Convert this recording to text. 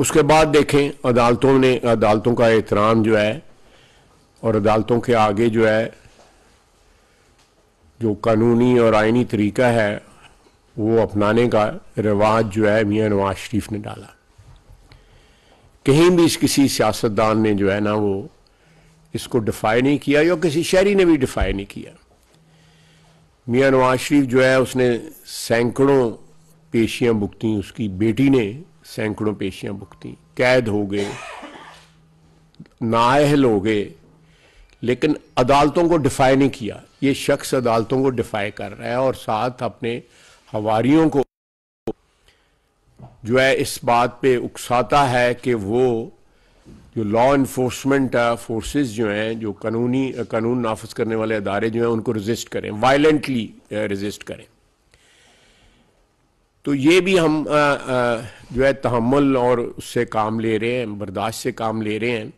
उसके बाद देखें अदालतों ने अदालतों का एहतराम जो है और अदालतों के आगे जो है जो कानूनी और आइनी तरीका है वो अपनाने का रिवाज जो है मियाँ नवाज शरीफ ने डाला कहीं भी इस किसी सियासतदान ने जो है ना वो इसको डिफाई नहीं किया या किसी शहरी ने भी डिफाई नहीं किया मियाँ नवाज शरीफ जो है उसने सैकड़ों पेशियां भुगती उसकी बेटी ने सैकड़ों पेशियां भुगती कैद हो गए नाअहल हो गए लेकिन अदालतों को डिफाई नहीं किया ये शख्स अदालतों को डिफाई कर रहा है और साथ अपने हवारियों को जो है इस बात पे उकसाता है कि वो जो लॉ इन्फोर्समेंट फोर्सेस जो हैं जो कानूनी कानून नाफज करने वाले अदारे जो हैं उनको रजिस्ट करें वायलेंटली रजिस्ट uh, करें तो ये भी हम आ, आ, जो है तहमल और उससे काम ले रहे हैं बर्दाश्त से काम ले रहे हैं